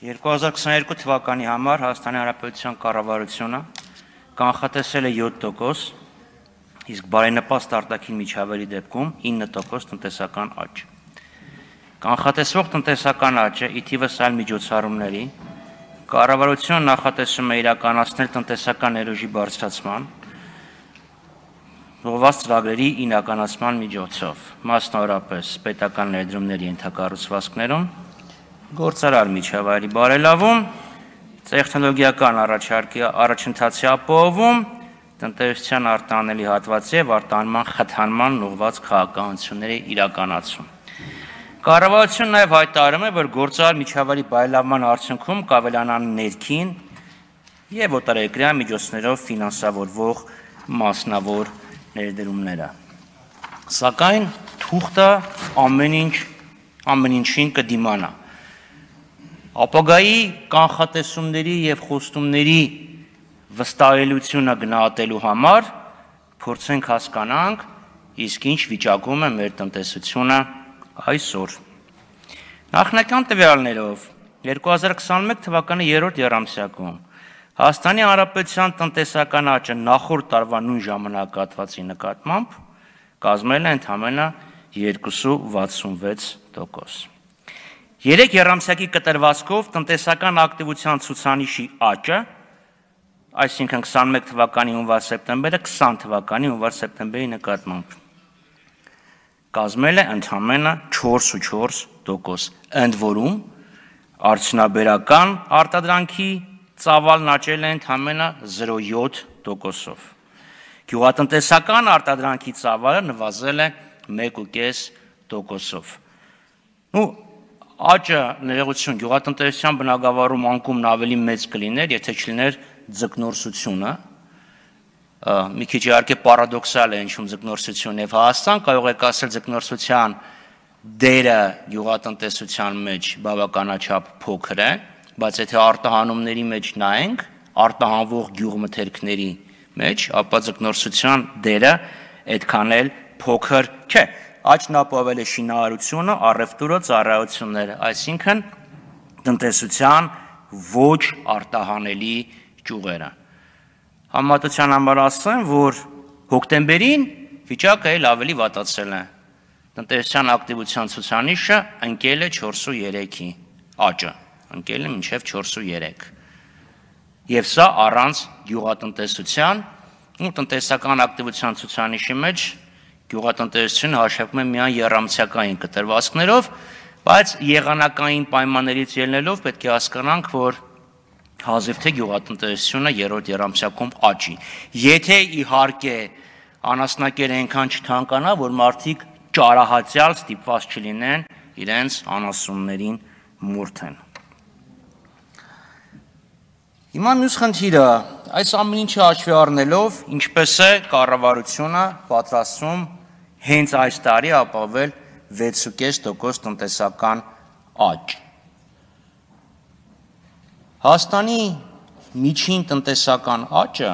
2022 թվականի համար Հայաստանի Հանրապետության կառավարությունը կանխատեսել է 7%, իսկ բարենպաստ արտաքին միջավայրի դեպքում 9% տնտեսական աճ։ Կանխատեսվող տնտեսական աճը ի թիվս այլ միջոցառումների կառավարությունը նախատեսում է իրականացնել տնտեսական ներուժի բարձրացման ողված ծրագրերի իրականացման միջոցով, մասնավորապես պետական ներդրումների ենթակառուցվածքներում գործարար միջավայրի բարելավում, տեխնոլոգիական առաջարկի առաջընթացի ապահովում, տնտեսության արտանելի հատվածի եւ արտանման խթանման ուղված քաղաքականությունների իրականացում։ Կառավարությունը նաև հայտարարում է, որ գործարար միջավայրի բարելավման արդյունքում կավելանան ներքին եւ օտարերկրյա միջոցներով ֆինանսավորվող մասնավոր ներդրումները։ Սակայն թուղթը ամեն ինչ ամեն ինչին կդիմանա ապագայի կանխատեսումների եւ խոստումների վստահելիությունը գնահատելու համար փորձենք հասկանանք, իսկ ինչ վիճակում է մեր տնտեսությունը այսօր։ Նախնական տվյալներով 2021 թվականի 3-րդ երամսյակում Հայաստանի Հանրապետության տնտեսական աճը նախորդ տարվա նույն ժամանակահատվածի նկատմամբ կազմել է ընդամենը 2.66%։ Երեք երամսյակի կտրվածքով տնտեսական ակտիվության ցուցանիշի աճը, այսինքն 21 թվականի հունվար սեպտեմբերը 20 թվականի հունվար սեպտեմբերի նկատմամբ կազմել է ընդամենը 4.4%։ Ընդ որում արդյունաբերական արտադրանքի ծավալն աճել է ընդամենը 0.7%-ով։ Գյուղատնտեսական արտադրանքի ծավալը նվազել է 1.5%-ով։ Ու աճը ներողություն գյուղատնտեսության բնակավարում անկումն ավելի մեծ կլիներ, եթե չլիներ ձկնորսությունը։ Մի քիչ իհարկե պարադոքսալ է ինչում ձկնորսություն եւ Հայաստան կարող եք ասել ձկնորսության դերը գյուղատնտեսության մեջ բավականաչափ փոքր է, բայց եթե արտահանումների մեջ նայենք, արտահանվող գյուղմթերքների մեջ, ապա ձկնորսության դերը այդքան էլ փոքր չէ աճնապովել է շինարարությունը, առևտուրը, ծառայությունները, այսինքն տնտեսության ոչ արտահանելի ճյուղերը։ Համատության համար ասեմ, որ հոկտեմբերին վիճակը էլ ավելի վատացել է։ Տնտեսության ակտիվության ցուցանիշը ընկել է 4.3-ի, աճը ընկել է մինչև 4.3։ Եվ սա առանց գյուղատնտեսության ու տնտեսական ակտիվության ցուցանիշի մեջ Գյուղատնտեսությունը հաշվում է միայն երամցակային կտրվածքներով, բայց եղանակային պայմաններից ելնելով պետք է հասկանանք, որ հազիվ թե գյուղատնտեսությունը երրորդ երամցակում աճի։ Եթե իհարկե անասնակերը այնքան չթանկանա, որ մարդիկ ճարահացյալ ստիպված չլինեն իրենց անասուններին մուրթեն։ Հիմա մյուս խնդիրը այս ամեն ինչը հաշվի առնելով, ինչպես է կառավարությունը պատրաստում հենց այս տարի ապավել 6.5% տնտեսական աճ։ Հաստանի միջին տնտեսական աճը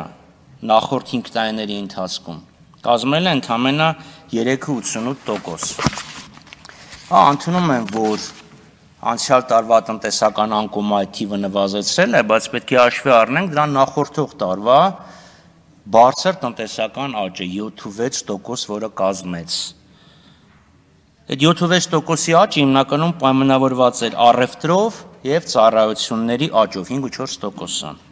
նախորդ 5 տարիների ընթացքում կազմել է ընդամենը 3.88%։ Հա, ընդունում եմ, որ անցյալ տարվա տնտեսական անկոմայի թիվը նվազեցրել է, բայց պետք է հաշվի առնենք դրան նախորդող տարվա բարձր տնտեսական աճը 7.6%, որը կազմեց։ Այդ 7.6%-ի աճը հիմնականում պայմանավորված էր առևտրով եւ ծառայությունների աճով 5.4%-ան։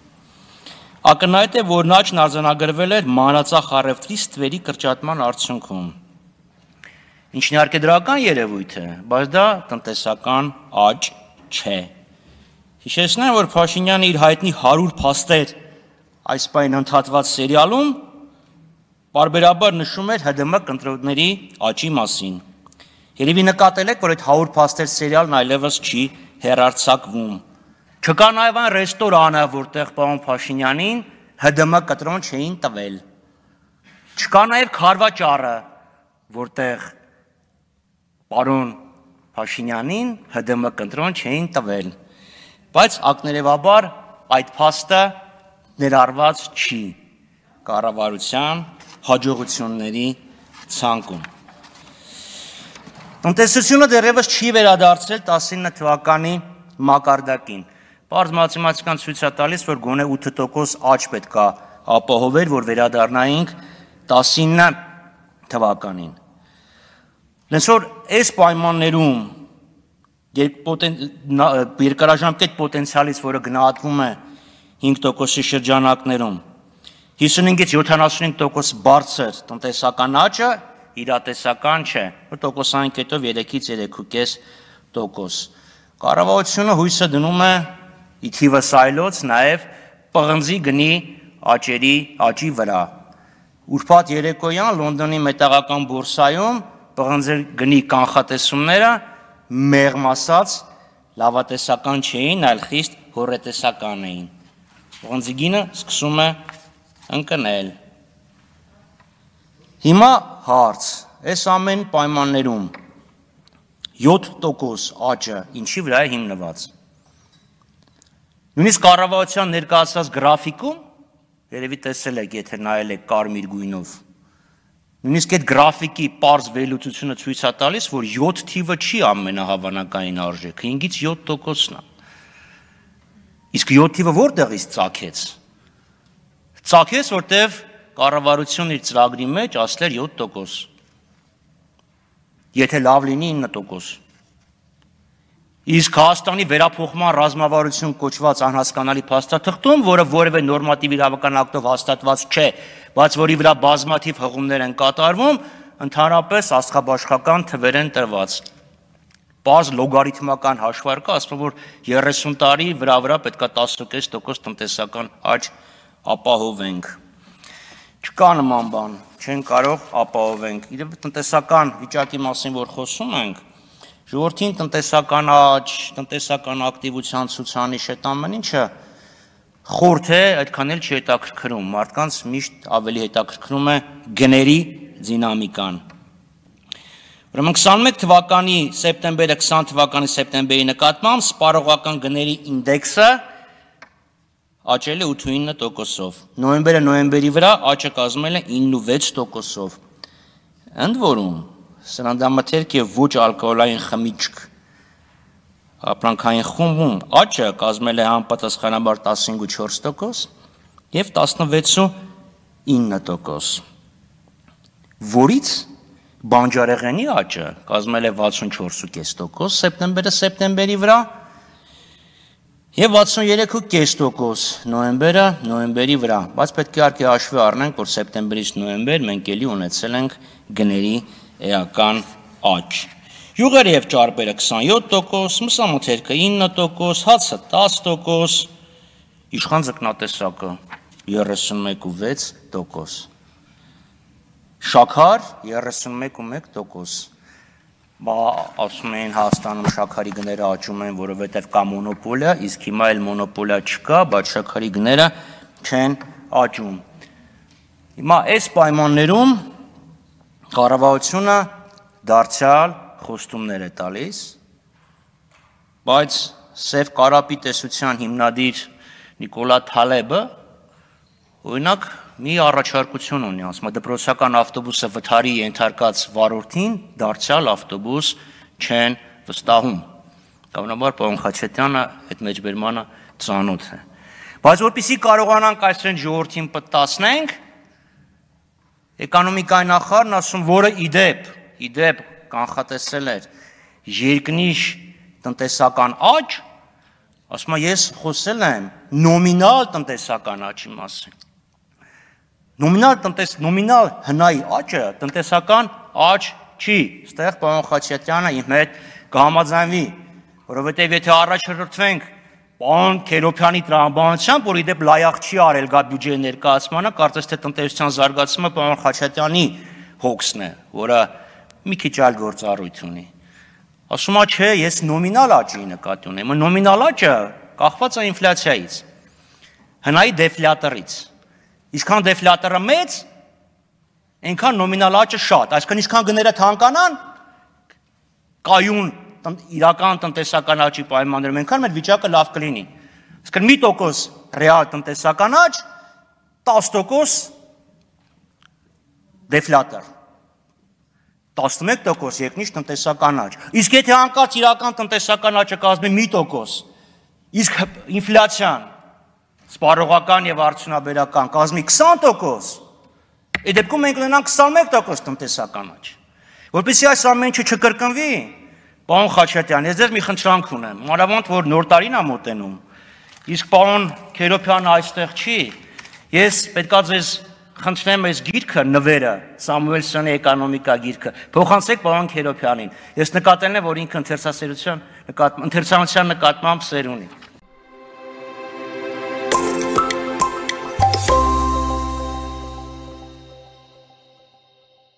Ակնհայտ է, որ նաճն արձանագրվել էր մանրածախ առևտրի ստվերի կրճատման արդյունքում։ Ինչն իհարկե դրական երևույթ է, բայց դա տնտեսական աճ չէ։ Հիշեցնեմ, որ Փաշինյանը իր հայտնի 100 փաստեր այս պայն ընդհատված սերիալում բարբերաբար նշում էր ՀԴՄ կտրոդների աճի մասին։ Երևի նկատել եք, որ այդ 100 փաստեր սերիալն այլևս չի հերարցակվում։ Չկա նաև այն ռեստորանը, որտեղ պարոն Փաշինյանին ՀԴՄ կտրոն չէին տվել։ Չկա նաև քարվաճառը, որտեղ պարոն Փաշինյանին ՀԴՄ կտրոն չէին տվել։ Բայց ակներևաբար այդ փաստը ներառված չի կառավարության հաջողությունների ցանկում։ Տնտեսությունը դեռևս չի վերադարձել 19 թվականի մակարդակին։ Պարզ մաթեմատիկան ցույց է տալիս, որ գոնե 8% աճ պետք է ապահովեր, որ վերադառնայինք 19 թվականին։ Լենսոր այս պայմաններում երկարաժամկետ պոտենցիալից, որը գնահատվում է 2019 5%-ի շրջանակներում։ 55-ից 75% բարձր տնտեսական աճը իրատեսական չէ, որ տոկոսային կետով 3-ից 3.5%։ Կառավարությունը հույսը դնում է ի թիվս այլոց նաև պղնձի գնի աճերի աճի վրա։ Ուրբաթ երեկոյան Լոնդոնի մետաղական բորսայում պղնձեր գնի կանխատեսումները մեղմ ասած լավատեսական չէին, այլ խիստ հորետեսական էին։ Ուղղակի գինը սկսում է ընկնել։ Հիմա հարց. այս ամեն պայմաններում 7% աճը ինչի վրա է հիմնված։ Նույնիսկ կառավարության ներկայացած գրաֆիկում երևի տեսել եք, եթե նայել եք կարմիր գույնով, Նույնիսկ այդ գրաֆիկի པարզ վերլուծությունը ցույց է տալիս, որ 7 թիվը չի ամենահավանակային արժեքը, 5-ից 7%-ն է։ Իսկ 7-ը որտեղից ցակեց։ Ցակեց, որտեվ կառավարությունն իր ծրագրի մեջ ասել 7%։ Եթե լավ լինի 9%։ Իսկ Հայաստանի վերափոխման ռազմավարություն կոչված անհասկանալի փաստաթղթում, որը որևէ նորմատիվ իրավական ակտով հաստատված չէ, բայց որի վրա բազմաթիվ հղումներ են կատարվում, ընդհանրապես աստխաբաշխական թվեր են տրված բազ լոգարիթմական հաշվարկը ասում որ 30 տարի վրա վրա պետքա 10.5% տնտեսական աճ ապահովենք։ Չկա նման բան, չեն կարող ապահովենք։ Իդեպ տնտեսական վիճակի մասին որ խոսում ենք, ժողովրդին տնտեսական աճ, տնտեսական ակտիվության ցուցանիշ այդ ամեն ինչը խորթ է, այդքան էլ չի հետաքրքրում։ Մարդկանց միշտ ավելի հետաքրքրում է գների դինամիկան։ Ուրեմն 21 թվականի սեպտեմբերը 20 թվականի սեպտեմբերի նկատմամբ սպառողական գների ինդեքսը աճել է 89%-ով։ Նոյեմբերը նոյեմբերի վրա աճը կազմել է 96%-ով։ Ընդ որում, սննդամթերք եւ ոչ ալկոհոլային խմիչք ապրանքային խումբում աճը կազմել է համապատասխանաբար 15.4% եւ 16.9%, որից 0.5 բանջարեղենի աճը կազմել է 64.5%, սեպտեմբերը սեպտեմբերի վրա եւ 63.5% նոեմբերը նոեմբերի վրա, բայց պետք է արկե հաշվի առնենք, որ սեպտեմբերից նոեմբեր մենք ելի ունեցել ենք գների էական աճ։ Յուղերը եւ ճարպերը 27%, մսամոթերքը 9%, հացը 10%, իշխան ձկնատեսակը 31.6% Շաքար 31.1% բա ասում էին Հայաստանում շաքարի գները աճում են, որովհետև կա մոնոպոլիա, իսկ հիմա էլ մոնոպոլիա չկա, բայց շաքարի գները չեն աճում։ Հիմա այս պայմաններում կառավարությունը դարձյալ խոստումներ է տալիս, բայց Սև Կարապի տեսության հիմնադիր Նիկոլա Թալեբը օրինակ մի առաջարկություն ունի, ասում է դպրոցական ավտոբուսը վթարի ենթարկած վարորդին դարձյալ ավտոբուս չեն վստահում։ Հավանաբար պարոն Խաչատյանը այդ մեջբերմանը ծանոթ է։ Բայց որpիսի կարողանանք այսրեն ժողովրդին պատասխանենք, էկոնոմիկայի նախարարն ասում, որը իդեպ, իդեպ կանխատեսել էր երկնիշ տնտեսական աճ, ասում է ես խոսել եմ նոմինալ տնտեսական աճի մասին Նոմինալ տնտես նոմինալ հնայի աճը տնտեսական աճ չի։ Ստեղ պարոն Խաչատյանը իմ հետ կհամաձայնվի, որովհետև եթե առաջ հրրթվենք պարոն Քերոփյանի տրամաբանությամբ, որ իդեպ լայախ չի արել գա բյուջեի ներկայացմանը, կարծես թե տնտեսության զարգացումը պարոն Խաչատյանի հոգսն է, որը մի քիչ այլ գործառույթ ունի։ Ասում է, չէ, ես նոմինալ աճի նկատի ունեմ։ Նոմինալ աճը կախված է ինֆլյացիայից։ Հնայի դեֆլյատորից Ինչքան դեֆլյատորը մեծ, այնքան նոմինալ աճը շատ, այսինքն ինչքան գները թանկանան, կայուն իրական տնտեսական աճի պայմաններում այնքան մեր վիճակը լավ կլինի։ Այսինքն մի տոկոս ռեալ տնտեսական աճ, 10% դեֆլյատոր 11% երկնիշ տնտեսական աճ։ Իսկ եթե անկած իրական տնտեսական աճը կազմի 1%, իսկ ինֆլյացիան սպառողական եւ արդյունաբերական կազմի 20% ի դեպքում մենք ունենանք 21% տնտեսական աճ որպեսզի այս ամեն ինչը չկրկնվի պարոն Խաչատյան ես ձեզ մի խնդրանք ունեմ մանավանդ որ նոր տարին է մոտենում իսկ պարոն Քերոփյանը այստեղ չի ես պետքա ձեզ խնդրեմ այս գիրքը նվերը Սամուելսոնի էկոնոմիկա գիրքը փոխանցեք պարոն Քերոփյանին ես նկատել եմ որ ինքը ընթերցասերության նկատմամբ ընթերցանության նկատմամբ սեր ունի